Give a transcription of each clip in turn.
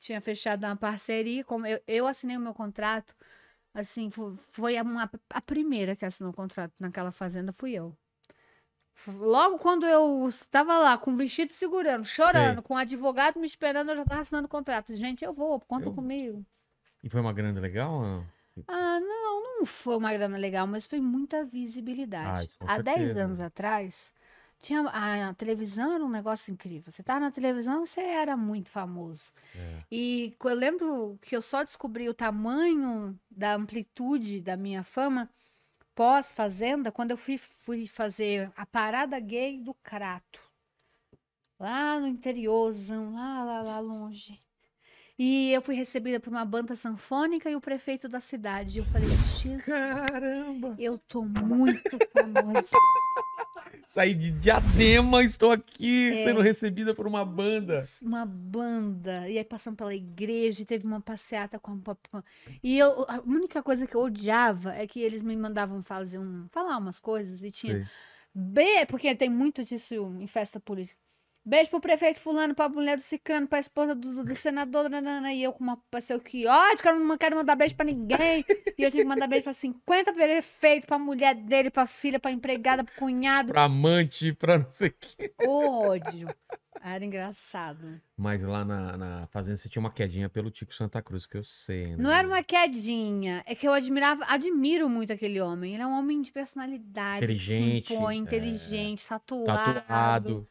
tinha fechado uma parceria, como eu, eu assinei o meu contrato, assim, foi uma, a primeira que assinou o contrato naquela fazenda fui eu. Logo quando eu estava lá com o vestido segurando, chorando, Sei. com o advogado me esperando, eu já estava assinando o contrato. Gente, eu vou, conta eu... comigo. E foi uma grana legal ou não? Ah, não, não foi uma grana legal, mas foi muita visibilidade. Ah, Há 10 anos atrás, tinha, a, a, televisão era um negócio incrível. Você estava tá na televisão, você era muito famoso. É. E eu lembro que eu só descobri o tamanho da amplitude da minha fama pós-fazenda quando eu fui, fui fazer a parada gay do Crato. Lá no interiorzão, lá, lá, lá longe. E eu fui recebida por uma banda sanfônica e o prefeito da cidade. Eu falei, Jesus, caramba! Eu tô muito famosa. Saí de diadema, estou aqui é. sendo recebida por uma banda. Uma banda. E aí passando pela igreja, teve uma passeata com a popcorn. E eu, a única coisa que eu odiava é que eles me mandavam fazer um, falar umas coisas e tinha. B, porque tem muito disso em festa política. Beijo pro prefeito fulano, pra mulher do cicrano, pra esposa do, do senador, nanana, e eu com uma pessoa que ódio, eu não quero mandar beijo pra ninguém. E eu tive que mandar beijo pra 50 prefeitos, pra mulher dele, pra filha, pra empregada, pro cunhado. Pra amante, pra não sei o quê. Ódio. Era engraçado. Mas lá na, na, fazenda você tinha uma quedinha pelo Tico Santa Cruz, que eu sei. Né? Não era uma quedinha. É que eu admirava, admiro muito aquele homem. Ele é um homem de personalidade. Inteligente. Que se impõe, é. inteligente, é... tatuado. Tatuado.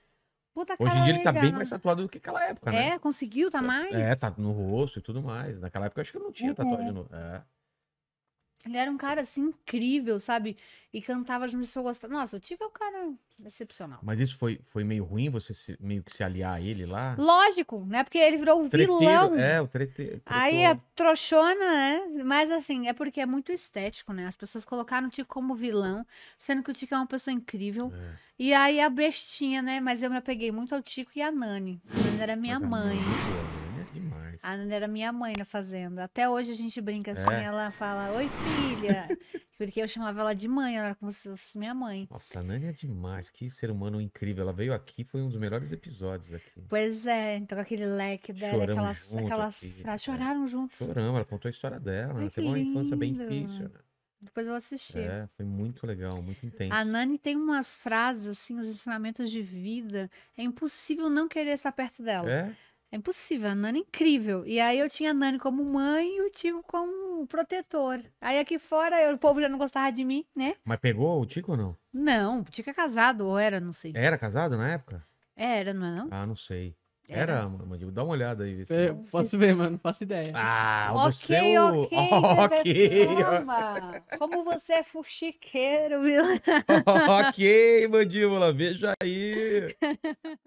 Puta Hoje em dia ele tá bem mais tatuado do que aquela época, né? É, conseguiu, é, tá mais? É, tá no rosto e tudo mais. Naquela época eu acho que eu não tinha uhum. tatuagem. No... É. Ele era um cara assim incrível, sabe? E cantava as músicas que eu gostava. Nossa, o Tico é um cara excepcional. Mas isso foi, foi meio ruim você se, meio que se aliar a ele lá? Lógico, né? Porque ele virou o treteiro, vilão. É, o treteiro. Aí a trouxona, né? Mas assim, é porque é muito estético, né? As pessoas colocaram o Tico como vilão, sendo que o Tico é uma pessoa incrível. É. E aí a bestinha, né? Mas eu me apeguei muito ao Tico e à Nani. A Nani era minha Mas mãe. A mãe a Nanda era minha mãe na fazenda. Até hoje a gente brinca assim, é? ela fala, oi filha. Porque eu chamava ela de mãe, ela era como se fosse minha mãe. Nossa, a Nani é demais, que ser humano incrível. Ela veio aqui, foi um dos melhores episódios aqui. Pois é, então com aquele leque dela, Choramos aquelas. aquelas aqui, Choraram é. juntos. Choramos, ela contou a história dela, Ai, teve uma infância bem difícil, né? Depois eu assisti. É, foi muito legal, muito intenso. A Nani tem umas frases, assim, os ensinamentos de vida. É impossível não querer estar perto dela. É? É impossível, a Nani é incrível. E aí eu tinha a Nani como mãe e o Tico como protetor. Aí aqui fora eu, o povo já não gostava de mim, né? Mas pegou o Tico ou não? Não, o Tico é casado, ou era, não sei. Era casado na época? Era, não é não? Ah, não sei. Era, era dá uma olhada aí. Assim. posso ver, mano, não faço ideia. Ah, okay, você é o... Ok, ok, ok. Como você é fuxiqueiro, viu? ok, Mandíbula, veja aí.